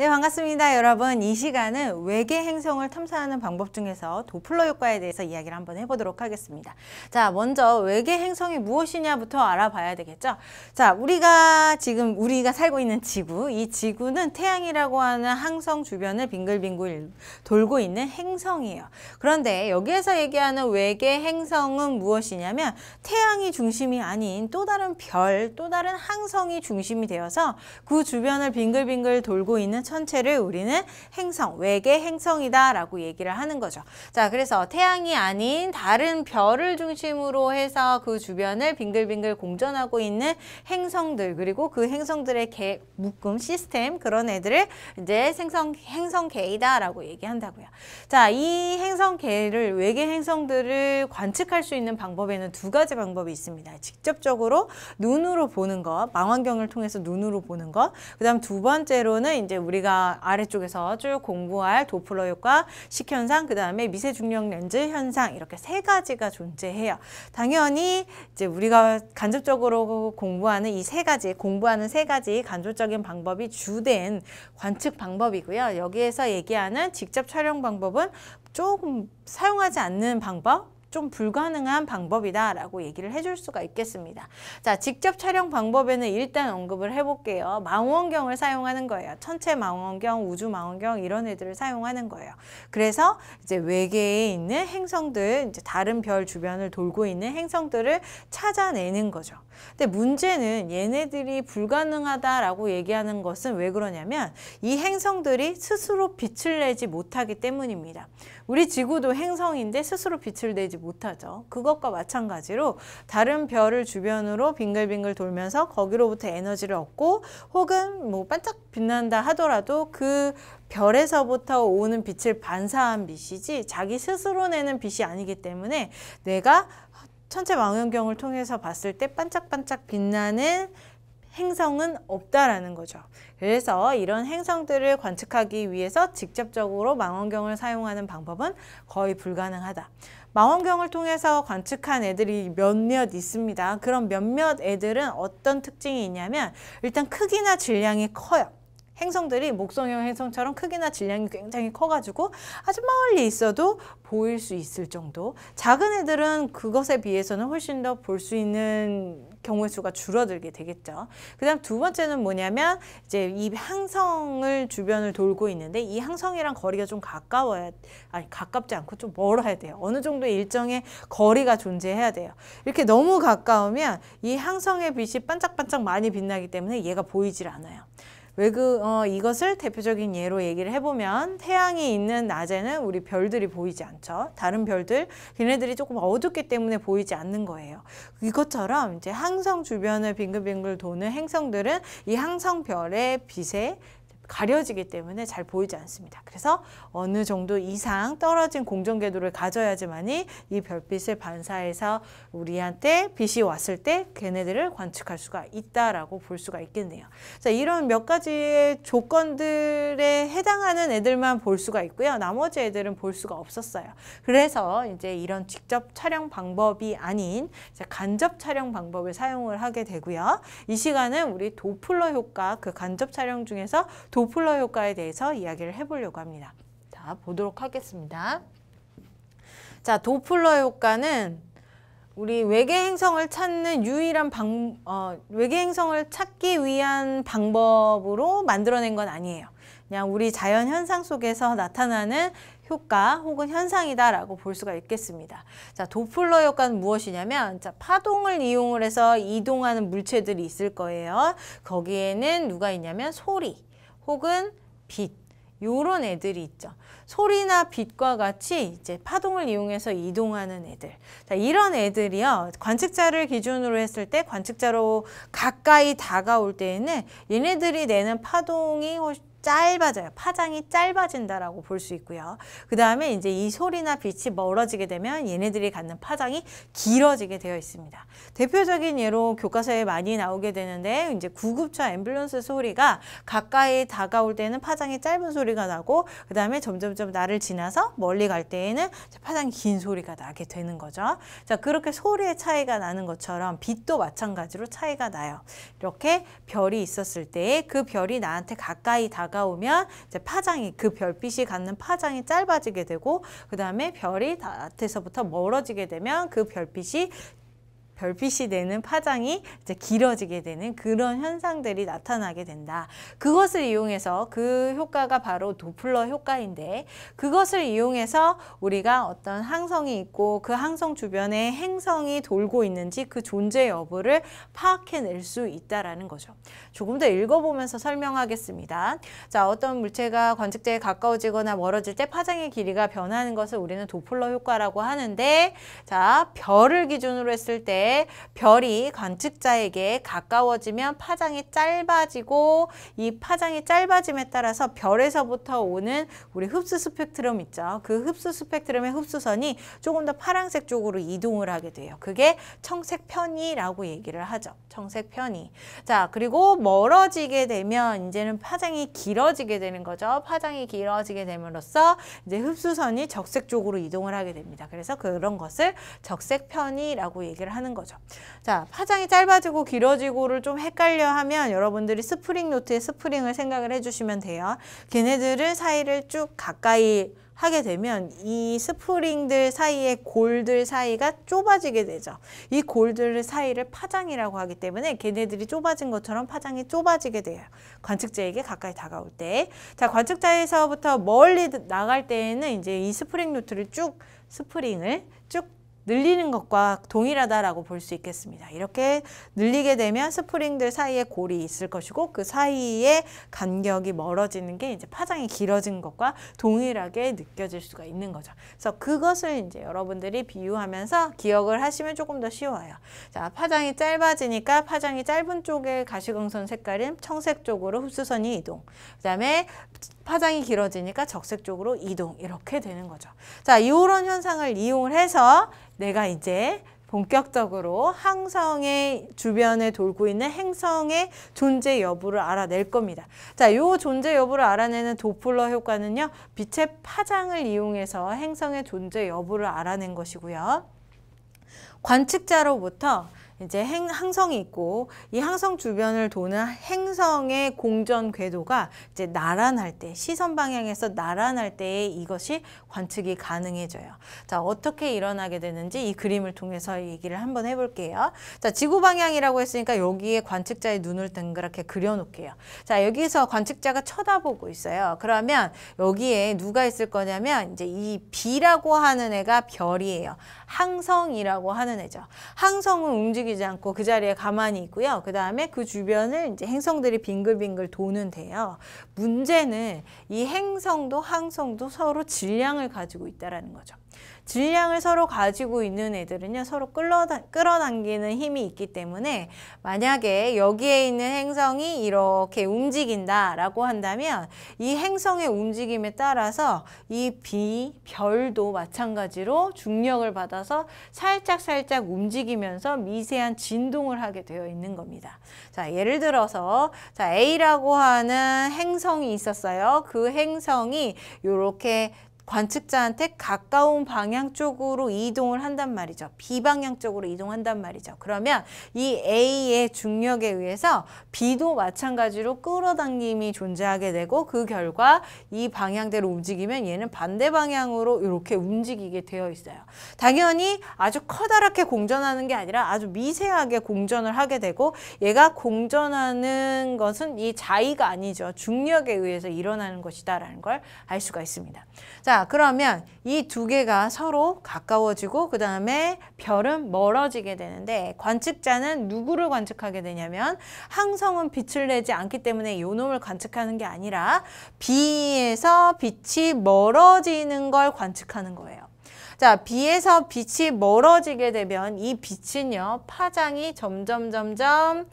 네, 반갑습니다. 여러분, 이 시간은 외계 행성을 탐사하는 방법 중에서 도플러 효과에 대해서 이야기를 한번 해보도록 하겠습니다. 자, 먼저 외계 행성이 무엇이냐부터 알아봐야 되겠죠? 자, 우리가 지금 우리가 살고 있는 지구, 이 지구는 태양이라고 하는 항성 주변을 빙글빙글 돌고 있는 행성이에요. 그런데 여기에서 얘기하는 외계 행성은 무엇이냐면 태양이 중심이 아닌 또 다른 별, 또 다른 항성이 중심이 되어서 그 주변을 빙글빙글 돌고 있는 천체를 우리는 행성, 외계 행성이다라고 얘기를 하는 거죠. 자, 그래서 태양이 아닌 다른 별을 중심으로 해서 그 주변을 빙글빙글 공전하고 있는 행성들 그리고 그 행성들의 개, 묶음 시스템 그런 애들을 이제 생성 행성계이다라고 얘기한다고요. 자, 이 행성계를 외계 행성들을 관측할 수 있는 방법에는 두 가지 방법이 있습니다. 직접적으로 눈으로 보는 것, 망원경을 통해서 눈으로 보는 것. 그다음 두 번째로는 이제 우리가 아래쪽에서 쭉 공부할 도플러 효과, 식현상, 그 다음에 미세 중력 렌즈 현상 이렇게 세 가지가 존재해요. 당연히 이제 우리가 간접적으로 공부하는 이 세 가지, 공부하는 세 가지 간접적인 방법이 주된 관측 방법이고요. 여기에서 얘기하는 직접 촬영 방법은 조금 사용하지 않는 방법 좀 불가능한 방법이다라고 얘기를 해줄 수가 있겠습니다. 자, 직접 촬영 방법에는 일단 언급을 해볼게요. 망원경을 사용하는 거예요. 천체 망원경, 우주 망원경 이런 애들을 사용하는 거예요. 그래서 이제 외계에 있는 행성들, 이제 다른 별 주변을 돌고 있는 행성들을 찾아내는 거죠. 근데 문제는 얘네들이 불가능하다라고 얘기하는 것은 왜 그러냐면 이 행성들이 스스로 빛을 내지 못하기 때문입니다. 우리 지구도 행성인데 스스로 빛을 내지 못하죠. 그것과 마찬가지로 다른 별을 주변으로 빙글빙글 돌면서 거기로부터 에너지를 얻고 혹은 뭐 반짝 빛난다 하더라도 그 별에서부터 오는 빛을 반사한 빛이지 자기 스스로 내는 빛이 아니기 때문에 내가 천체 망원경을 통해서 봤을 때 반짝반짝 빛나는 행성은 없다라는 거죠. 그래서 이런 행성들을 관측하기 위해서 직접적으로 망원경을 사용하는 방법은 거의 불가능하다. 망원경을 통해서 관측한 애들이 몇몇 있습니다. 그럼 몇몇 애들은 어떤 특징이 있냐면 일단 크기나 질량이 커요. 행성들이 목성형 행성처럼 크기나 질량이 굉장히 커가지고 아주 멀리 있어도 보일 수 있을 정도 작은 애들은 그것에 비해서는 훨씬 더 볼 수 있는 경우의 수가 줄어들게 되겠죠. 그 다음 두 번째는 뭐냐면 이제 이 항성을 주변을 돌고 있는데 이 항성이랑 거리가 좀 가까워야 아니 가깝지 않고 좀 멀어야 돼요. 어느 정도 일정의 거리가 존재해야 돼요. 이렇게 너무 가까우면 이 항성의 빛이 반짝반짝 많이 빛나기 때문에 얘가 보이질 않아요. 외그 어, 이것을 대표적인 예로 얘기를 해보면 태양이 있는 낮에는 우리 별들이 보이지 않죠. 다른 별들 걔네들이 조금 어둡기 때문에 보이지 않는 거예요. 이것처럼 이제 항성 주변을 빙글빙글 도는 행성들은 이 항성별의 빛에 가려지기 때문에 잘 보이지 않습니다. 그래서 어느 정도 이상 떨어진 공정 궤도를 가져야지만이 이 별빛을 반사해서 우리한테 빛이 왔을 때 걔네들을 관측할 수가 있다라고 볼 수가 있겠네요. 자, 이런 몇 가지의 조건들에 해당하는 애들만 볼 수가 있고요. 나머지 애들은 볼 수가 없었어요. 그래서 이제 이런 직접 촬영 방법이 아닌 간접 촬영 방법을 사용을 하게 되고요. 이 시간은 우리 도플러 효과 그 간접 촬영 중에서 도 도플러 효과에 대해서 이야기를 해보려고 합니다. 자, 보도록 하겠습니다. 자, 도플러 효과는 우리 외계 행성을 찾는 유일한 방, 어, 외계 행성을 찾기 위한 방법으로 만들어낸 건 아니에요. 그냥 우리 자연 현상 속에서 나타나는 효과 혹은 현상이다라고 볼 수가 있겠습니다. 자, 도플러 효과는 무엇이냐면 자, 파동을 이용을 해서 이동하는 물체들이 있을 거예요. 거기에는 누가 있냐면 소리, 혹은 빛 요런 애들이 있죠. 소리나 빛과 같이 이제 파동을 이용해서 이동하는 애들. 자, 이런 애들이요. 관측자를 기준으로 했을 때 관측자로 가까이 다가올 때에는 얘네들이 내는 파동이 훨씬 짧아져요. 파장이 짧아진다라고 볼 수 있고요. 그 다음에 이제 이 소리나 빛이 멀어지게 되면 얘네들이 갖는 파장이 길어지게 되어 있습니다. 대표적인 예로 교과서에 많이 나오게 되는데 이제 구급차 앰뷸런스 소리가 가까이 다가올 때는 파장이 짧은 소리가 나고 그 다음에 점점점 나를 지나서 멀리 갈 때에는 파장이 긴 소리가 나게 되는 거죠. 자 그렇게 소리의 차이가 나는 것처럼 빛도 마찬가지로 차이가 나요. 이렇게 별이 있었을 때 그 별이 나한테 가까이 다가 다가오면 이제 파장이 그 별빛이 갖는 파장이 짧아지게 되고 그 다음에 별이 밭에서부터 멀어지게 되면 그 별빛이 별빛이 되는 파장이 이제 길어지게 되는 그런 현상들이 나타나게 된다. 그것을 이용해서 그 효과가 바로 도플러 효과인데 그것을 이용해서 우리가 어떤 항성이 있고 그 항성 주변에 행성이 돌고 있는지 그 존재 여부를 파악해낼 수 있다라는 거죠. 조금 더 읽어보면서 설명하겠습니다. 자, 어떤 물체가 관측제에 가까워지거나 멀어질 때 파장의 길이가 변하는 것을 우리는 도플러 효과라고 하는데 자, 별을 기준으로 했을 때 별이 관측자에게 가까워지면 파장이 짧아지고 이 파장이 짧아짐에 따라서 별에서부터 오는 우리 흡수 스펙트럼 있죠. 그 흡수 스펙트럼의 흡수선이 조금 더 파란색 쪽으로 이동을 하게 돼요. 그게 청색 편이라고 얘기를 하죠. 청색 편이. 자, 그리고 멀어지게 되면 이제는 파장이 길어지게 되는 거죠. 파장이 길어지게 됨으로써 이제 흡수선이 적색 쪽으로 이동을 하게 됩니다. 그래서 그런 것을 적색 편이라고 얘기를 하는 거죠. 거죠. 자, 파장이 짧아지고 길어지고를 좀 헷갈려 하면 여러분들이 스프링 노트의 스프링을 생각을 해주시면 돼요. 걔네들을 사이를 쭉 가까이 하게 되면 이 스프링들 사이의 골들 사이가 좁아지게 되죠. 이 골들 사이를 파장이라고 하기 때문에 걔네들이 좁아진 것처럼 파장이 좁아지게 돼요. 관측자에게 가까이 다가올 때. 자, 관측자에서부터 멀리 나갈 때에는 이제 이 스프링 노트를 쭉 스프링을 쭉 늘리는 것과 동일하다라고 볼 수 있겠습니다. 이렇게 늘리게 되면 스프링들 사이에 골이 있을 것이고 그 사이에 간격이 멀어지는 게 이제 파장이 길어진 것과 동일하게 느껴질 수가 있는 거죠. 그래서 그것을 이제 여러분들이 비유하면서 기억을 하시면 조금 더 쉬워요. 자, 파장이 짧아지니까 파장이 짧은 쪽에 가시광선 색깔은 청색 쪽으로 흡수선이 이동. 그다음에 파장이 길어지니까 적색 쪽으로 이동 이렇게 되는 거죠. 자, 이런 현상을 이용 해서 내가 이제 본격적으로 항성의 주변에 돌고 있는 행성의 존재 여부를 알아낼 겁니다. 자, 요 존재 여부를 알아내는 도플러 효과는요. 빛의 파장을 이용해서 행성의 존재 여부를 알아낸 것이고요. 관측자로부터 이제 행, 항성이 있고 이 항성 주변을 도는 행성의 공전 궤도가 이제 나란할 때 시선 방향에서 나란할 때에 이것이 관측이 가능해져요. 자 어떻게 일어나게 되는지 이 그림을 통해서 얘기를 한번 해볼게요. 자 지구 방향이라고 했으니까 여기에 관측자의 눈을 동그랗게 그려놓게요자 여기서 관측자가 쳐다보고 있어요. 그러면 여기에 누가 있을 거냐면 이제 이 B라고 하는 애가 별이에요. 항성이라고 하는 애죠. 항성은 움직이 움직이지 않고 그 자리에 가만히 있고요. 그 다음에 그 주변을 이제 행성들이 빙글빙글 도는데요. 문제는 이 행성도 항성도 서로 질량을 가지고 있다라는 거죠. 질량을 서로 가지고 있는 애들은요. 서로 끌어, 끌어당기는 힘이 있기 때문에 만약에 여기에 있는 행성이 이렇게 움직인다라고 한다면 이 행성의 움직임에 따라서 이 비, 별도 마찬가지로 중력을 받아서 살짝 살짝 움직이면서 미세한 진동을 하게 되어 있는 겁니다. 자, 예를 들어서 자, A라고 하는 행성이 있었어요. 그 행성이 이렇게 관측자한테 가까운 방향 쪽으로 이동을 한단 말이죠. 비방향 쪽으로 이동한단 말이죠. 그러면 이 A의 중력에 의해서 B도 마찬가지로 끌어당김이 존재하게 되고 그 결과 이 방향대로 움직이면 얘는 반대 방향으로 이렇게 움직이게 되어 있어요. 당연히 아주 커다랗게 공전하는 게 아니라 아주 미세하게 공전을 하게 되고 얘가 공전하는 것은 이 자의가 아니죠. 중력에 의해서 일어나는 것이다라는 걸 알 수가 있습니다. 자, 그러면 이 두 개가 서로 가까워지고 그 다음에 별은 멀어지게 되는데 관측자는 누구를 관측하게 되냐면 항성은 빛을 내지 않기 때문에 요 놈을 관측하는 게 아니라 B에서 빛이 멀어지는 걸 관측하는 거예요. 자, 비에서 빛이 멀어지게 되면 이 빛은요, 파장이 점점 점점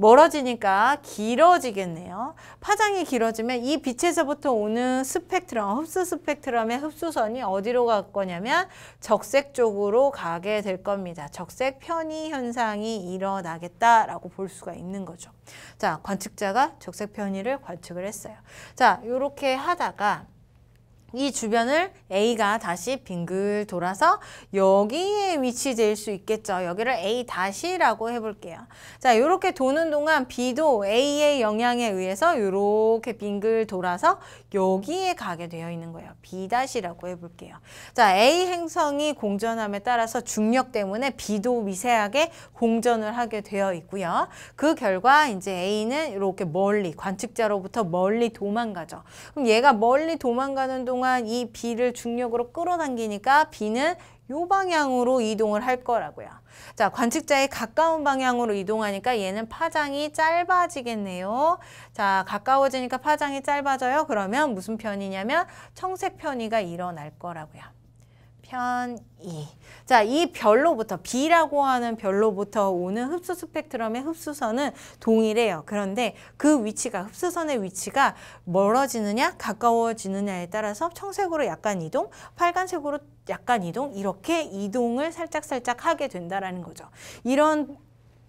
멀어지니까 길어지겠네요. 파장이 길어지면 이 빛에서부터 오는 스펙트럼, 흡수 스펙트럼의 흡수선이 어디로 갈 거냐면 적색 쪽으로 가게 될 겁니다. 적색 편의 현상이 일어나겠다라고 볼 수가 있는 거죠. 자, 관측자가 적색 편의를 관측을 했어요. 자, 이렇게 하다가 이 주변을 A가 다시 빙글 돌아서 여기에 위치될 수 있겠죠. 여기를 A 다시라고 해볼게요. 자, 이렇게 도는 동안 B도 A의 영향에 의해서 이렇게 빙글 돌아서 여기에 가게 되어 있는 거예요. B 다시라고 해볼게요. 자, A 행성이 공전함에 따라서 중력 때문에 B도 미세하게 공전을 하게 되어 있고요. 그 결과 이제 A는 이렇게 멀리 관측자로부터 멀리 도망가죠. 그럼 얘가 멀리 도망가는 동안 동안 이 B를 중력으로 끌어당기니까 B는 요 방향으로 이동을 할 거라고요. 자, 관측자의 가까운 방향으로 이동하니까 얘는 파장이 짧아지겠네요. 자, 가까워지니까 파장이 짧아져요. 그러면 무슨 편이냐면 청색 편이가 일어날 거라고요. 편이. 자, 이 별로부터 B라고 하는 별로부터 오는 흡수 스펙트럼의 흡수선은 동일해요. 그런데 그 위치가 흡수선의 위치가 멀어지느냐 가까워지느냐에 따라서 청색으로 약간 이동, 빨간색으로 약간 이동 이렇게 이동을 살짝살짝 하게 된다라는 거죠. 이런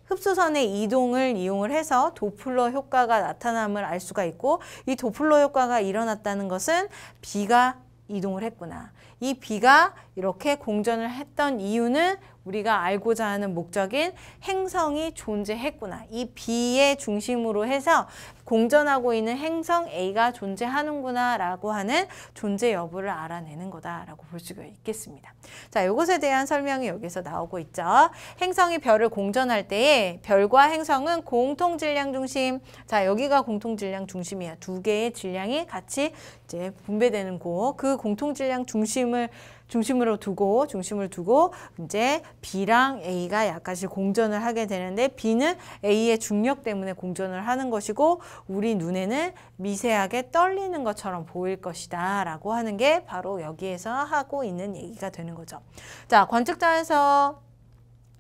흡수선의 이동을 이용을 해서 도플러 효과가 나타남을 알 수가 있고 이 도플러 효과가 일어났다는 것은 B가 이동을 했구나. 이 B가 이렇게 공전을 했던 이유는 우리가 알고자 하는 목적인 행성이 존재했구나. 이 B의 중심으로 해서 공전하고 있는 행성 A가 존재하는구나 라고 하는 존재 여부를 알아내는 거다라고 볼 수가 있겠습니다. 자, 이것에 대한 설명이 여기서 나오고 있죠. 행성이 별을 공전할 때에 별과 행성은 공통 질량 중심 자, 여기가 공통 질량 중심이야. 두 개의 질량이 같이 이제 분배되는 곳. 그 공통 질량 중심을 중심으로 두고 중심을 두고 이제 B랑 A가 약간씩 공전을 하게 되는데 B는 A의 중력 때문에 공전을 하는 것이고 우리 눈에는 미세하게 떨리는 것처럼 보일 것이다 라고 하는 게 바로 여기에서 하고 있는 얘기가 되는 거죠. 자 관측자에서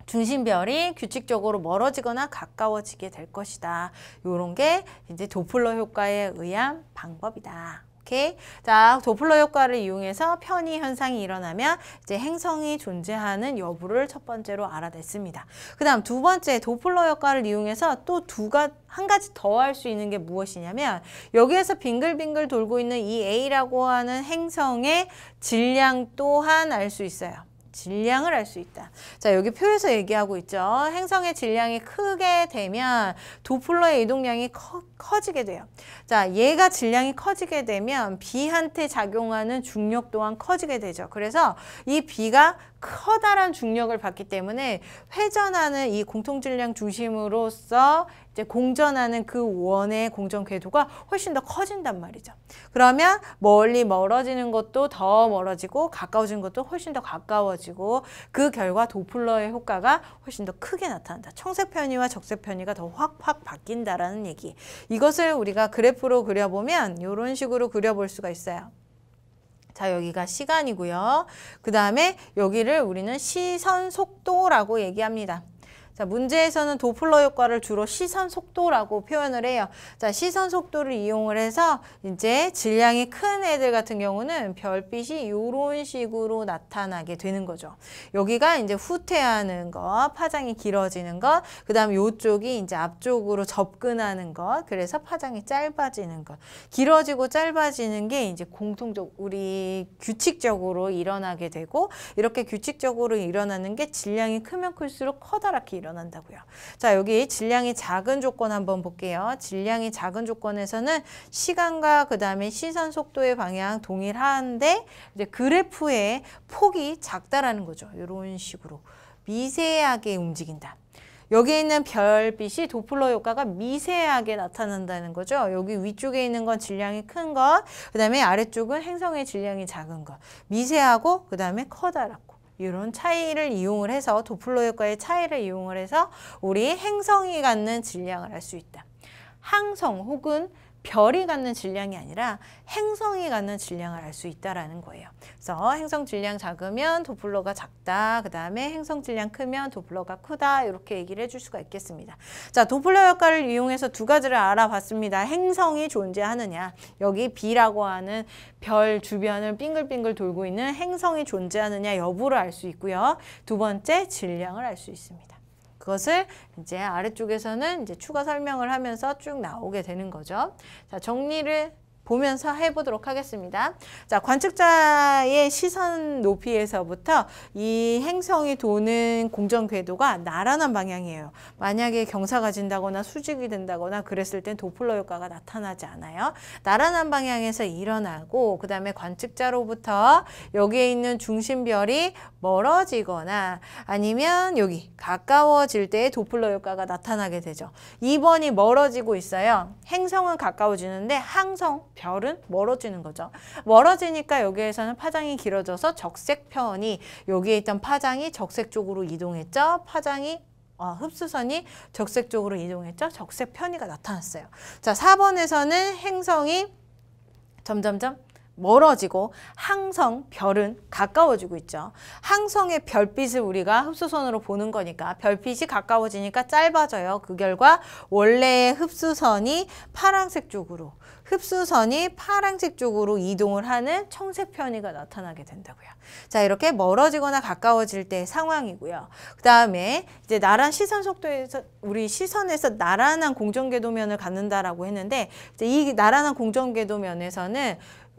중심별이 규칙적으로 멀어지거나 가까워지게 될 것이다. 이런 게 이제 도플러 효과에 의한 방법이다. 오케이. 자, 도플러 효과를 이용해서 편의 현상이 일어나면 이제 행성이 존재하는 여부를 첫 번째로 알아냈습니다. 그 다음 두 번째 도플러 효과를 이용해서 또 두가 지한 가지 더 할 수 있는 게 무엇이냐면 여기에서 빙글빙글 돌고 있는 이 A라고 하는 행성의 질량 또한 알 수 있어요. 질량을 알 수 있다. 자 여기 표에서 얘기하고 있죠. 행성의 질량이 크게 되면 도플러의 이동량이 커, 커지게 돼요. 자 얘가 질량이 커지게 되면 B한테 작용하는 중력 또한 커지게 되죠. 그래서 이 B가 커다란 중력을 받기 때문에 회전하는 이 공통질량 중심으로서 이제 공전하는 그 원의 공전 궤도가 훨씬 더 커진단 말이죠. 그러면 멀리 멀어지는 것도 더 멀어지고 가까워진 것도 훨씬 더 가까워지고 그 결과 도플러의 효과가 훨씬 더 크게 나타난다. 청색 편의와 적색 편의가 더 확확 바뀐다라는 얘기. 이것을 우리가 그래프로 그려보면 이런 식으로 그려볼 수가 있어요. 자 여기가 시간이고요. 그 다음에 여기를 우리는 시선 속도라고 얘기합니다. 자, 문제에서는 도플러 효과를 주로 시선 속도라고 표현을 해요. 자, 시선 속도를 이용을 해서 이제 질량이 큰 애들 같은 경우는 별빛이 이런 식으로 나타나게 되는 거죠. 여기가 이제 후퇴하는 것, 파장이 길어지는 것, 그 다음 요쪽이 이제 앞쪽으로 접근하는 것, 그래서 파장이 짧아지는 것. 길어지고 짧아지는 게 이제 공통적, 우리 규칙적으로 일어나게 되고, 이렇게 규칙적으로 일어나는 게 질량이 크면 클수록 커다랗게 일어나 일어난다고요. 자 여기 질량이 작은 조건 한번 볼게요. 질량이 작은 조건에서는 시간과 그 다음에 시선 속도의 방향 동일한데 이제 그래프의 폭이 작다라는 거죠. 이런 식으로 미세하게 움직인다. 여기 에 있는 별빛이 도플러 효과가 미세하게 나타난다는 거죠. 여기 위쪽에 있는 건 질량이 큰 것, 그 다음에 아래쪽은 행성의 질량이 작은 것. 미세하고 그 다음에 커다랗고. 이런 차이를 이용을 해서 도플러 효과의 차이를 이용을 해서 우리 행성이 갖는 질량을 알 수 있다. 항성 혹은 별이 갖는 질량이 아니라 행성이 갖는 질량을 알 수 있다라는 거예요. 그래서 행성 질량 작으면 도플러가 작다. 그 다음에 행성 질량 크면 도플러가 크다. 이렇게 얘기를 해줄 수가 있겠습니다. 자, 도플러 역할을 이용해서 두 가지를 알아봤습니다. 행성이 존재하느냐. 여기 B라고 하는 별 주변을 빙글빙글 돌고 있는 행성이 존재하느냐 여부를 알 수 있고요. 두 번째 질량을 알 수 있습니다. 그것을 이제 아래쪽에서는 이제 추가 설명을 하면서 쭉 나오게 되는 거죠. 자, 정리를 보면서 해보도록 하겠습니다. 자, 관측자의 시선 높이에서부터 이 행성이 도는 공전 궤도가 나란한 방향이에요. 만약에 경사가 진다거나 수직이 된다거나 그랬을 땐 도플러 효과가 나타나지 않아요. 나란한 방향에서 일어나고 그 다음에 관측자로부터 여기에 있는 중심별이 멀어지거나 아니면 여기 가까워질 때 도플러 효과가 나타나게 되죠. 2번이 멀어지고 있어요. 행성은 가까워지는데 항성 별은 멀어지는 거죠. 멀어지니까 여기에서는 파장이 길어져서 적색편이 여기에 있던 파장이 적색 쪽으로 이동했죠. 파장이 어, 흡수선이 적색 쪽으로 이동했죠. 적색 편의가 나타났어요. 자, 4번에서는 행성이 점점점 멀어지고 항성, 별은 가까워지고 있죠. 항성의 별빛을 우리가 흡수선으로 보는 거니까 별빛이 가까워지니까 짧아져요. 그 결과 원래의 흡수선이 파란색 쪽으로 흡수선이 파란색 쪽으로 이동을 하는 청색 편의가 나타나게 된다고요. 자 이렇게 멀어지거나 가까워질 때 상황이고요. 그 다음에 이제 나란 시선 속도에서 우리 시선에서 나란한 공전궤도면을 갖는다라고 했는데 이 나란한 공전궤도면에서는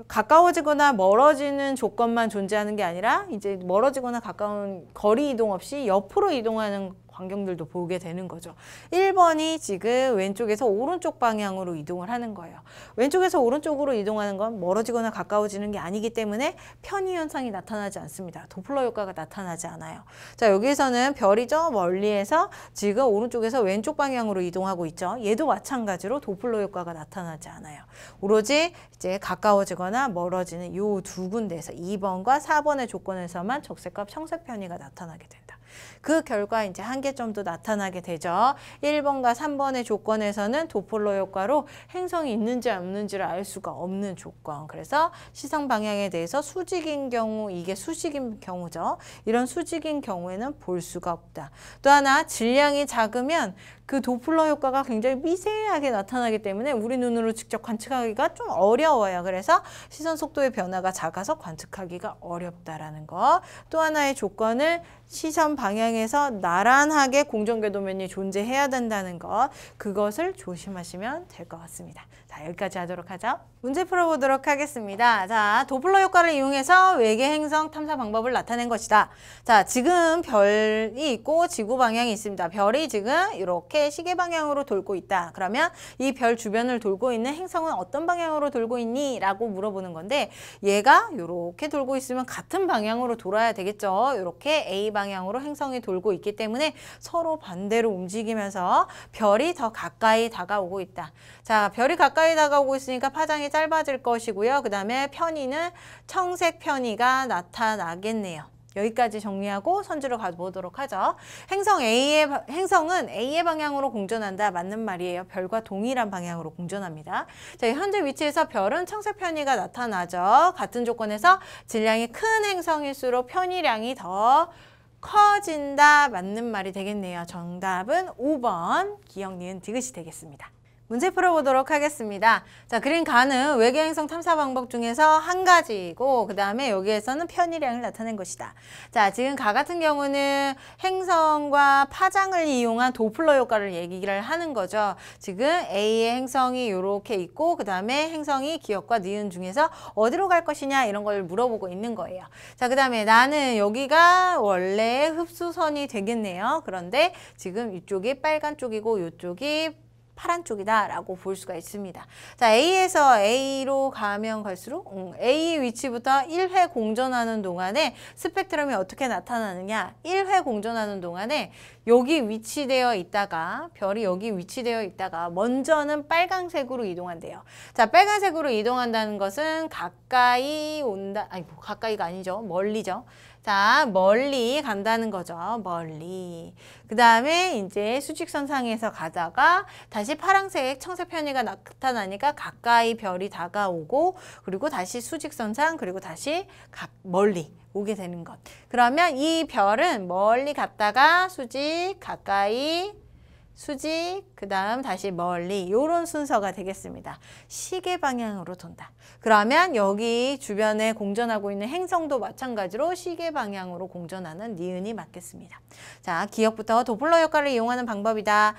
가까워지거나 멀어지는 조건만 존재하는 게 아니라 이제 멀어지거나 가까운 거리 이동 없이 옆으로 이동하는 광경들도 보게 되는 거죠. 1번이 지금 왼쪽에서 오른쪽 방향으로 이동을 하는 거예요. 왼쪽에서 오른쪽으로 이동하는 건 멀어지거나 가까워지는 게 아니기 때문에 편의 현상이 나타나지 않습니다. 도플러 효과가 나타나지 않아요. 자 여기에서는 별이 죠 멀리에서 지금 오른쪽에서 왼쪽 방향으로 이동하고 있죠. 얘도 마찬가지로 도플러 효과가 나타나지 않아요. 오로지 이제 가까워지거나 멀어지는 요 두 군데에서 2번과 4번의 조건에서만 적색과 청색 편의가 나타나게 된다. 그 결과 이제 한계점도 나타나게 되죠. 1번과 3번의 조건에서는 도플러 효과로 행성이 있는지 없는지를 알 수가 없는 조건. 그래서 시성 방향에 대해서 수직인 경우 이게 수직인 경우죠. 이런 수직인 경우에는 볼 수가 없다. 또 하나 질량이 작으면 그 도플러 효과가 굉장히 미세하게 나타나기 때문에 우리 눈으로 직접 관측하기가 좀 어려워요. 그래서 시선 속도의 변화가 작아서 관측하기가 어렵다라는 거. 또 하나의 조건은 시선 방향 방향에서 나란하게 공정궤도면이 존재해야 된다는 것 그것을 조심하시면 될 것 같습니다. 자 여기까지 하도록 하죠. 문제 풀어보도록 하겠습니다. 자 도플러 효과를 이용해서 외계 행성 탐사 방법을 나타낸 것이다. 자 지금 별이 있고 지구 방향이 있습니다. 별이 지금 이렇게 시계 방향으로 돌고 있다. 그러면 이 별 주변을 돌고 있는 행성은 어떤 방향으로 돌고 있니? 라고 물어보는 건데 얘가 이렇게 돌고 있으면 같은 방향으로 돌아야 되겠죠. 이렇게 A 방향으로 행성이 돌고 있기 때문에 서로 반대로 움직이면서 별이 더 가까이 다가오고 있다. 자, 별이 가까이 다가오고 있으니까 파장이 짧아질 것이고요. 그 다음에 편의는 청색 편의가 나타나겠네요. 여기까지 정리하고 선주로 가보도록 하죠. 행성 A의 행성은 A의 방향으로 공전한다. 맞는 말이에요. 별과 동일한 방향으로 공전합니다. 자, 현재 위치에서 별은 청색 편의가 나타나죠. 같은 조건에서 질량이 큰 행성일수록 편의량이 더 커진다 맞는 말이 되겠네요. 정답은 5번 기억 니은 디귿이 되겠습니다. 문제 풀어보도록 하겠습니다. 자, 그린 가는 외계행성 탐사 방법 중에서 한 가지이고 그 다음에 여기에서는 편의량을 나타낸 것이다. 자, 지금 가 같은 경우는 행성과 파장을 이용한 도플러 효과를 얘기를 하는 거죠. 지금 A의 행성이 이렇게 있고 그 다음에 행성이 기억과 니은 중에서 어디로 갈 것이냐 이런 걸 물어보고 있는 거예요. 자, 그 다음에 나는 여기가 원래 흡수선이 되겠네요. 그런데 지금 이쪽이 빨간 쪽이고 이쪽이 파란 쪽이다라고 볼 수가 있습니다. 자, A에서 A로 가면 갈수록 음, A 위치부터 1회 공전하는 동안에 스펙트럼이 어떻게 나타나느냐 1회 공전하는 동안에 여기 위치되어 있다가 별이 여기 위치되어 있다가 먼저는 빨간색으로 이동한대요. 자, 빨간색으로 이동한다는 것은 가까이 온다 아니 뭐 가까이가 아니죠. 멀리죠. 자, 멀리 간다는 거죠. 멀리. 그 다음에 이제 수직선상에서 가다가 다시 파란색 청색 편의가 나타나니까 가까이 별이 다가오고 그리고 다시 수직선상 그리고 다시 멀리 오게 되는 것. 그러면 이 별은 멀리 갔다가 수직 가까이 수직, 그 다음 다시 멀리 이런 순서가 되겠습니다. 시계 방향으로 돈다. 그러면 여기 주변에 공전하고 있는 행성도 마찬가지로 시계 방향으로 공전하는 니은이 맞겠습니다. 자, 기억부터 도플러 효과를 이용하는 방법이다.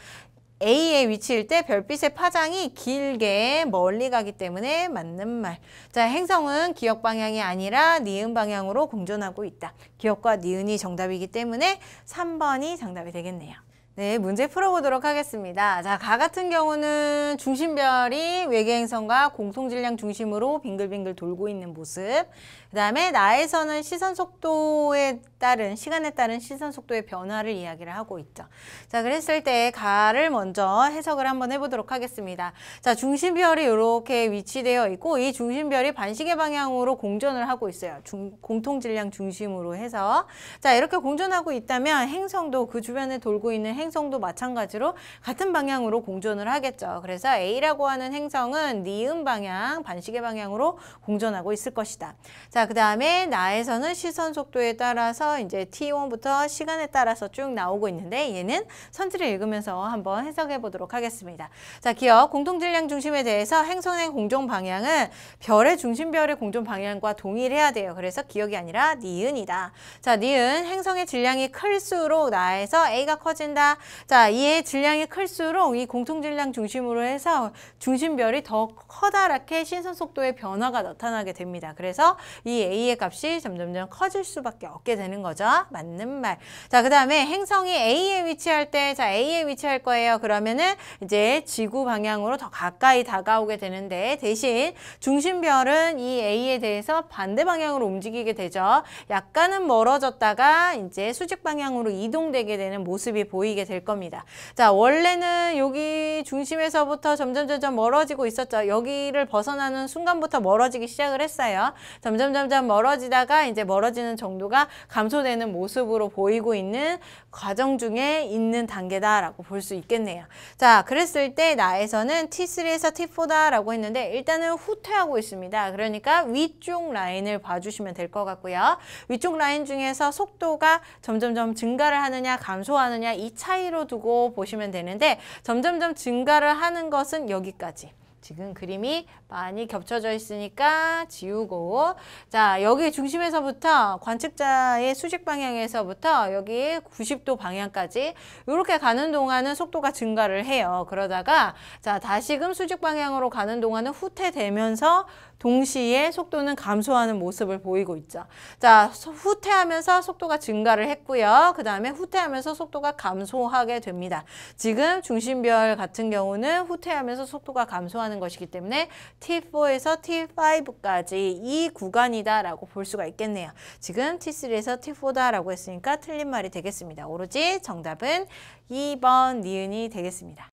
A의 위치일 때 별빛의 파장이 길게 멀리 가기 때문에 맞는 말. 자, 행성은 기억 방향이 아니라 니은 방향으로 공존하고 있다. 기억과 니은이 정답이기 때문에 3번이 정답이 되겠네요. 네, 문제 풀어보도록 하겠습니다. 자, 가 같은 경우는 중심별이 외계행성과 공통질량 중심으로 빙글빙글 돌고 있는 모습. 그 다음에 나에서는 시선 속도에 따른, 시간에 따른 시선 속도의 변화를 이야기를 하고 있죠. 자, 그랬을 때 가를 먼저 해석을 한번 해보도록 하겠습니다. 자, 중심별이 이렇게 위치되어 있고, 이 중심별이 반시계 방향으로 공전을 하고 있어요. 중, 공통질량 중심으로 해서. 자, 이렇게 공전하고 있다면 행성도 그 주변에 돌고 있는 행 행성도 마찬가지로 같은 방향으로 공존을 하겠죠. 그래서 A라고 하는 행성은 니은 방향, 반시계 방향으로 공존하고 있을 것이다. 자, 그 다음에 나에서는 시선 속도에 따라서 이제 T1부터 시간에 따라서 쭉 나오고 있는데 얘는 선지를 읽으면서 한번 해석해 보도록 하겠습니다. 자, 기억 공동질량 중심에 대해서 행성의 공존 방향은 별의 중심별의 공존 방향과 동일해야 돼요. 그래서 기억이 아니라 니은이다. 자, 니은 행성의 질량이 클수록 나에서 A가 커진다. 자, 이에 질량이 클수록 이 공통질량 중심으로 해서 중심별이 더 커다랗게 신선 속도의 변화가 나타나게 됩니다. 그래서 이 A의 값이 점점점 커질 수밖에 없게 되는 거죠. 맞는 말. 자, 그 다음에 행성이 A에 위치할 때, 자, A에 위치할 거예요. 그러면은 이제 지구 방향으로 더 가까이 다가오게 되는데 대신 중심별은 이 A에 대해서 반대 방향으로 움직이게 되죠. 약간은 멀어졌다가 이제 수직 방향으로 이동되게 되는 모습이 보이게 보이게 될 겁니다. 자, 원래는 여기 중심에서부터 점점 점점 멀어지고 있었죠. 여기를 벗어나는 순간부터 멀어지기 시작을 했어요. 점점 점점 멀어지다가 이제 멀어지는 정도가 감소되는 모습으로 보이고 있는 과정 중에 있는 단계다라고 볼 수 있겠네요. 자, 그랬을 때 나에서는 T3에서 T4다라고 했는데 일단은 후퇴하고 있습니다. 그러니까 위쪽 라인을 봐주시면 될 것 같고요. 위쪽 라인 중에서 속도가 점점점 증가를 하느냐 감소하느냐 이 차이 사이로 두고 보시면 되는데 점점점 증가를 하는 것은 여기까지. 지금 그림이 많이 겹쳐져 있으니까 지우고 자 여기 중심에서부터 관측자의 수직 방향에서부터 여기 90도 방향까지 이렇게 가는 동안은 속도가 증가를 해요. 그러다가 자 다시금 수직 방향으로 가는 동안은 후퇴되면서 동시에 속도는 감소하는 모습을 보이고 있죠. 자 후퇴하면서 속도가 증가를 했고요. 그 다음에 후퇴하면서 속도가 감소하게 됩니다. 지금 중심별 같은 경우는 후퇴하면서 속도가 감소하는 나는 것이기 때문에 T4에서 T5까지 이 구간이다라고 볼 수가 있겠네요. 지금 T3에서 T4다라고 했으니까 틀린 말이 되겠습니다. 오로지 정답은 2번 니은이 되겠습니다.